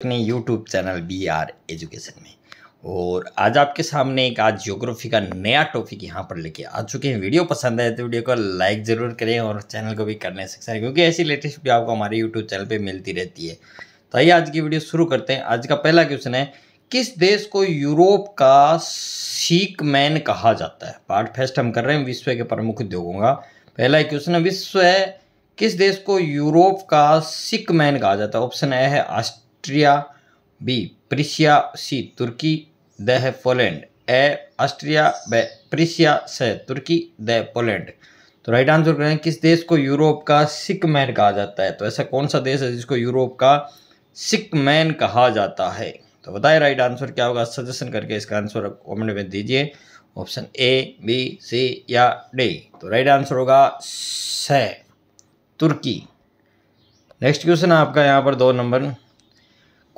अपने YouTube channel B R education में और आज आपके सामने एक आज ज्योग्राफी का नया टॉपिक यहाँ पर लेके आ चुके हैं वीडियो पसंद आए तो वीडियो को लाइक ज़रूर करें और चैनल को भी करने से करें क्योंकि ऐसी लेटेस्ट वीडियो आपको हमारे यूट्यूब चैनल पर मिलती रहती है तो आइए आज की वीडियो शुरू करते हैं आज का पहला क्वेश्चन है किस देश को यूरोप का सीक मैन कहा जाता है पार्ट फर्स्ट हम कर रहे हैं विश्व के प्रमुख उद्योगों का पहला क्वेश्चन है विश्व किस देश को यूरोप का सिक मैन कहा जाता है ऑप्शन ए है Austria B Prussia C Turkey D है Poland A Austria B Prussia C Turkey D Poland तो राइट आंसर करें किस देश को यूरोप का सिक मैन कहा जाता है तो ऐसा कौन सा देश है जिसको यूरोप का सिक मैन कहा जाता है तो बताएं राइट आंसर क्या होगा सजेशन करके इसका आंसर कमेंट में दीजिए ऑप्शन ए बी सी या डी तो राइट आंसर होगा स तुर्की नेक्स्ट क्वेश्चन है आपका यहाँ पर दो नंबर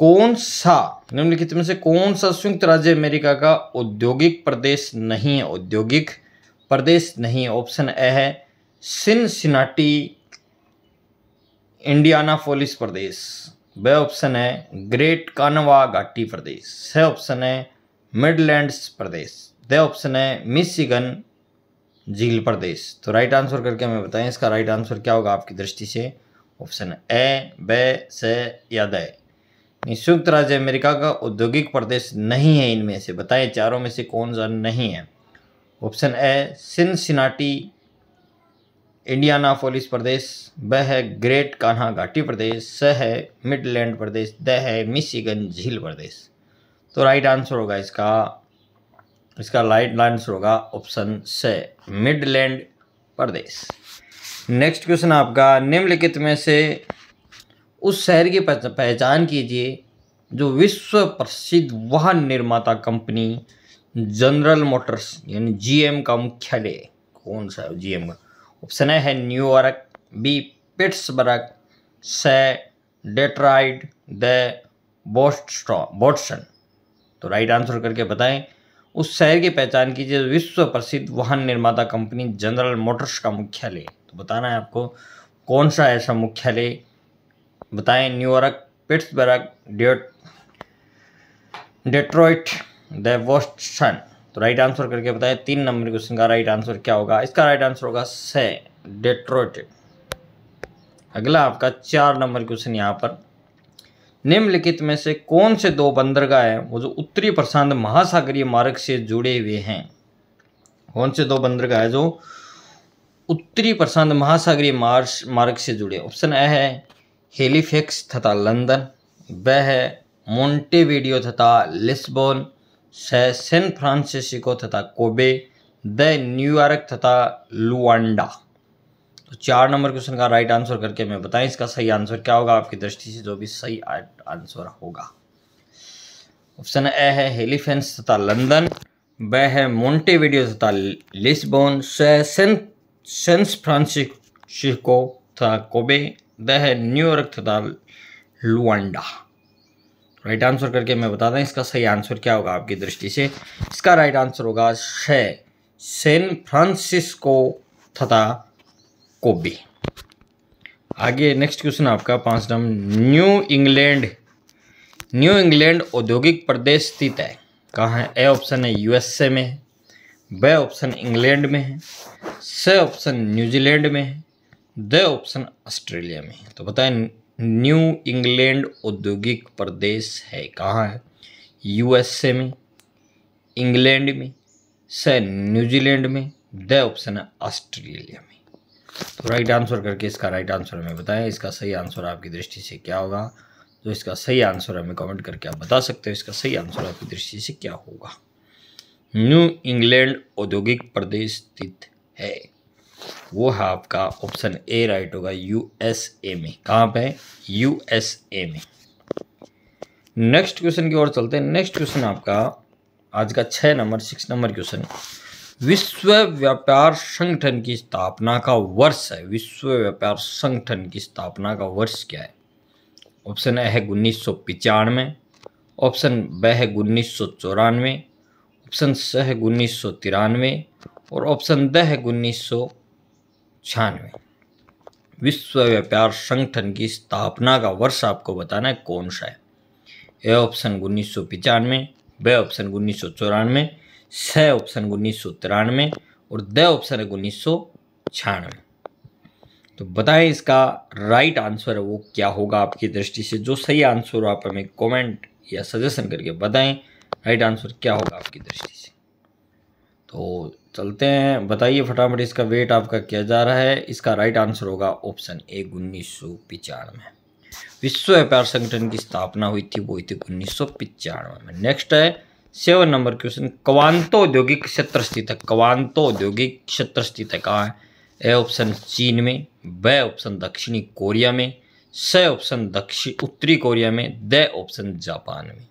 कौन सा निम्नलिखित में से कौन सा संयुक्त राज्य अमेरिका का औद्योगिक प्रदेश नहीं है औद्योगिक प्रदेश नहीं है ऑप्शन ए है सिनसिनाटी इंडियाना फोलिस प्रदेश ब ऑप्शन है ग्रेट कानवा घाटी प्रदेश स ऑप्शन है मिडलैंड्स प्रदेश द ऑप्शन है मिशिगन झील प्रदेश तो राइट आंसर करके हमें बताएं इसका राइट आंसर क्या होगा आपकी दृष्टि से ऑप्शन ए ब स या द संयुक्त राज्य अमेरिका का औद्योगिक प्रदेश नहीं है इनमें से बताएं चारों में से कौन सा नहीं है option A Cincinnati Indianapolis प्रदेश ब है ग्रेट कान्हा घाटी प्रदेश स है मिडलैंड प्रदेश द है मिशिगन झील प्रदेश तो राइट आंसर होगा इसका इसका राइट आंसर होगा ऑप्शन स मिडलैंड प्रदेश नेक्स्ट क्वेश्चन आपका निम्नलिखित में से उस शहर की पहचान कीजिए जो विश्व प्रसिद्ध वाहन निर्माता कंपनी जनरल मोटर्स यानी जीएम का मुख्यालय कौन सा है जीएम का ऑप्शन है न्यूयॉर्क बी पिट्सबर्ग से डेट्राइड द बोस्टॉ तो राइट आंसर करके बताएं उस शहर की पहचान कीजिए विश्व प्रसिद्ध वाहन निर्माता कंपनी जनरल मोटर्स का मुख्यालय तो बताना है आपको कौन सा ऐसा मुख्यालय बताएं New York Pittsburgh Detroit the Boston तो राइट आंसर करके बताएं तीन नंबर क्वेश्चन का राइट आंसर क्या होगा इसका राइट आंसर होगा से डेट्रॉइट अगला आपका चार नंबर क्वेश्चन यहाँ पर निम्नलिखित में से कौन से दो बंदरगाह हैं वो जो उत्तरी प्रशांत महासागरीय मार्ग से जुड़े हुए हैं कौन से दो बंदरगाह है जो उत्तरी प्रशांत महासागरीय मार्ग से जुड़े ऑप्शन ए है हेलीफेक्स तथा लंदन वह મોન્ટેવિડિયો तथा लिस्बोन सैन फ्रांसिस्को तथा कोबे द न्यूयॉर्क तथा लुआंडा तो चार नंबर क्वेश्चन का राइट आंसर करके मैं बताएं इसका सही आंसर क्या होगा आपकी दृष्टि से जो भी सही आंसर होगा ऑप्शन ए है हेलीफेंस तथा लंदन ब है मोन्टेवीडियो तथा लिस्बोन सैन सेंस फ्रांसिस्को तथा कोबे द न्यूयॉर्क तथा लुआंडा राइट आंसर करके मैं बता दें इसका सही आंसर क्या होगा आपकी दृष्टि से इसका राइट आंसर होगा छ सैन फ्रांसिस्को तथा कोबी आगे नेक्स्ट क्वेश्चन आपका पांच number New England New England औद्योगिक प्रदेश स्थित है कहाँ है ए ऑप्शन है यूएसए में है ब ऑप्शन इंग्लैंड में है स ऑप्शन न्यूजीलैंड में है द ऑप्शन ऑस्ट्रेलिया में तो बताएं न्यू इंग्लैंड औद्योगिक प्रदेश है कहाँ है यूएसए में इंग्लैंड में स न्यूजीलैंड में द ऑप्शन है ऑस्ट्रेलिया में तो राइट आंसर करके इसका राइट आंसर हमें बताएं इसका सही आंसर आपकी दृष्टि से क्या होगा तो इसका सही आंसर हमें कमेंट करके आप बता सकते हो इसका सही आंसर आपकी दृष्टि से क्या होगा न्यू इंग्लैंड औद्योगिक प्रदेश स्थित है वो है आपका ऑप्शन ए राइट होगा यूएसए में कहाँ पे यूएसए में नेक्स्ट क्वेश्चन की ओर चलते हैं नेक्स्ट क्वेश्चन आपका आज का छः नंबर सिक्स नंबर क्वेश्चन विश्व व्यापार संगठन की स्थापना का वर्ष है विश्व व्यापार संगठन की स्थापना का वर्ष क्या है ऑप्शन ए है उन्नीस सौ पचानवे ऑप्शन ब है उन्नीस सौ चौरानवे ऑप्शन स है उन्नीस सौ तिरानवे और ऑप्शन द है उन्नीस सौ छानवे विश्व व्यापार संगठन की स्थापना का वर्ष आपको बताना है कौन सा है ए ऑप्शन उन्नीस सौ पचानवे बे ऑप्शन उन्नीस सौ चौरानवे स ऑप्शन उन्नीस सौ तिरानवे और द ऑप्शन है उन्नीस सौ छियानवे तो बताएं इसका राइट आंसर वो क्या होगा आपकी दृष्टि से जो सही आंसर हो आप हमें कमेंट या सजेशन करके बताएं राइट आंसर क्या होगा आपकी दृष्टि से तो चलते हैं बताइए फटाफट इसका वेट आपका क्या जा रहा है इसका राइट आंसर होगा ऑप्शन ए उन्नीस सौ पिचानवे विश्व व्यापार संगठन की स्थापना हुई थी वो हुई थी उन्नीस सौ पिचानवे में नेक्स्ट है सेवन नंबर क्वेश्चन क्वांतो औद्योगिक क्षेत्र स्थित है क्वांतो औद्योगिक क्षेत्र स्थित है कहाँ है ए ऑप्शन चीन में ब ऑप्शन दक्षिणी कोरिया में स ऑप्शन दक्षिण उत्तरी कोरिया में द ऑप्शन जापान में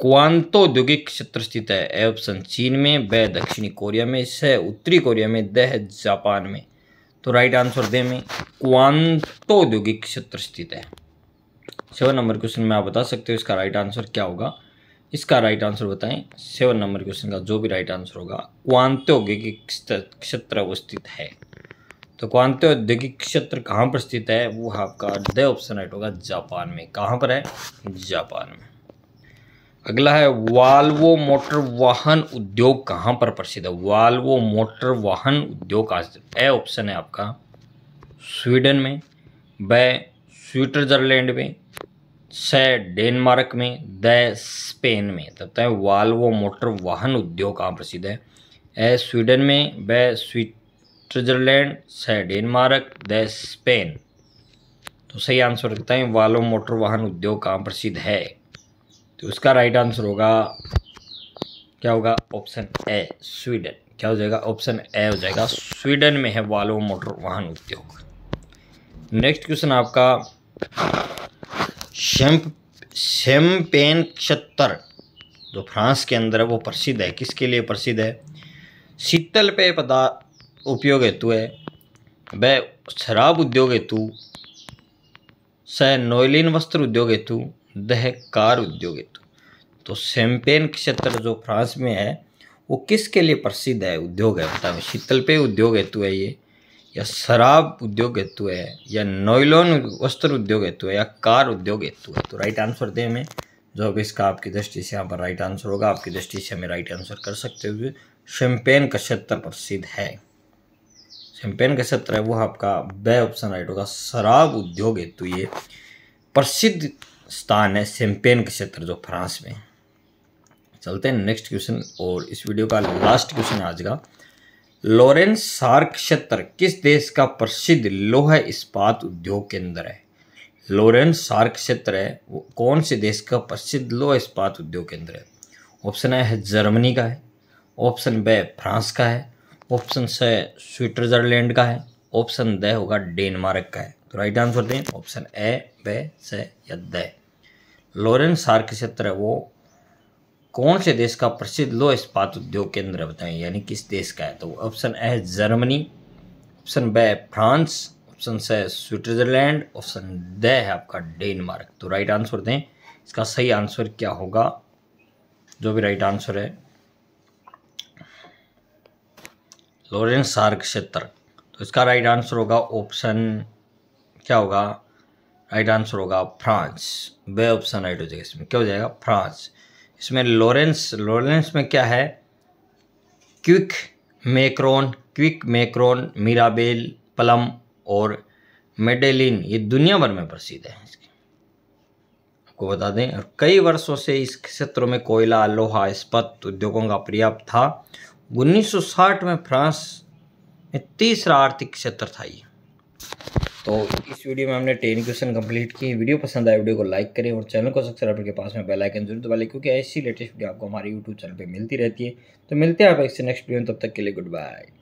क्वांतौद्योगिक क्षेत्र स्थित है ए ऑप्शन चीन में ब दक्षिणी कोरिया में स उत्तरी कोरिया में द जापान में तो राइट आंसर दे में क्वांतौद्योगिक क्षेत्र स्थित है सेवन नंबर क्वेश्चन में आप बता सकते हो इसका राइट आंसर क्या होगा इसका राइट आंसर बताएं सेवन नंबर क्वेश्चन का जो भी राइट आंसर होगा औद्योगिक क्षेत्र अवस्थित है तो औद्योगिक क्षेत्र कहाँ पर स्थित है वो आपका द ऑप्शन राइट होगा जापान में कहाँ पर है जापान में अगला है वाल्वो मोटर वाहन उद्योग कहाँ पर प्रसिद्ध है वाल्वो मोटर वाहन उद्योग ए ऑप्शन है आपका स्वीडन में ब स्विट्जरलैंड में स डेनमार्क में द स्पेन में तो तब तक तो वाल्वो मोटर वाहन उद्योग कहाँ प्रसिद्ध है ए स्वीडन में ब स्विट्जरलैंड स डेनमार्क द स्पेन तो सही आंसर लगता है वाल्वो मोटर वाहन उद्योग कहाँ प्रसिद्ध है तो उसका राइट आंसर होगा क्या होगा ऑप्शन ए स्वीडन क्या हो जाएगा ऑप्शन ए हो जाएगा स्वीडन में है वालो मोटर वाहन उद्योग नेक्स्ट क्वेश्चन आपका शैम्प शैम्पेन जो फ्रांस के अंदर है वो प्रसिद्ध है किसके लिए प्रसिद्ध है शीतल पेय पदार्थ उपयोग हेतु है वह शराब उद्योग हेतु स नोयलिन वस्त्र उद्योग हेतु दह कार उद्योग हेतु तो सेम्पेन क्षेत्र जो फ्रांस में है वो किसके लिए प्रसिद्ध है उद्योग है बताओ शीतल पेय उद्योग हेतु है ये या शराब उद्योग हेतु है या नॉयलॉन वस्त्र उद्योग हेतु है या कार उद्योग हेतु है तो राइट आंसर दें हमें जो अब इसका आपकी दृष्टि से यहाँ पर राइट आंसर होगा आपकी दृष्टि से हमें राइट आंसर कर सकते हुए शैम्पेन का क्षेत्र प्रसिद्ध है शैम्पेन का क्षेत्र है वो आपका बे ऑप्शन राइट होगा शराब उद्योग हेतु ये प्रसिद्ध स्थान है सेम्पेन के क्षेत्र जो फ्रांस में चलते हैं नेक्स्ट क्वेश्चन और इस वीडियो का लास्ट क्वेश्चन आज का लॉरेंस सार्क क्षेत्र किस देश का प्रसिद्ध लोह इस्पात उद्योग केंद्र है लॉरेंस सार्क क्षेत्र है वो कौन से देश का प्रसिद्ध लोह इस्पात उद्योग केंद्र है ऑप्शन ए है जर्मनी का है ऑप्शन बे फ्रांस का है ऑप्शन स स्विट्जरलैंड का है ऑप्शन द होगा डेनमार्क का है तो राइट आंसर दें ऑप्शन ए ब स या लॉरेंस सार क्षेत्र वो कौन से देश का प्रसिद्ध लो इस्पात उद्योग केंद्र है बताएं यानी किस देश का है तो ऑप्शन ए है जर्मनी ऑप्शन ब है France option C Switzerland option D है आपका डेनमार्क तो राइट आंसर दें इसका सही आंसर क्या होगा जो भी राइट आंसर है लॉरेंस सार्क क्षेत्र तो इसका राइट आंसर होगा ऑप्शन क्या होगा राइट आंसर होगा फ्रांस बे ऑप्शन राइट हो जाएगा इसमें क्या हो जाएगा फ्रांस इसमें लॉरेंस लॉरेंस में क्या है quiche macaron quiche macaron mirabelle plum और मेडेलिन ये दुनिया भर में प्रसिद्ध है इसकी आपको बता दें और कई वर्षों से इस क्षेत्र में कोयला लोहा इस्पत उद्योगों का पर्याप्त था 1960 में फ्रांस में तीसरा आर्थिक क्षेत्र था ये तो इस वीडियो में हमने टेन क्वेश्चन कंप्लीट किए वीडियो पसंद आए वीडियो को लाइक करें और चैनल को सब्सक्राइब करके पास में बेल आइकन जरूर दबा लें क्योंकि ऐसी लेटेस्ट वीडियो आपको हमारे यूट्यूब चैनल पर मिलती रहती है तो मिलते हैं आप इससे नेक्स्ट वीडियो में तब तक के लिए गुड बाय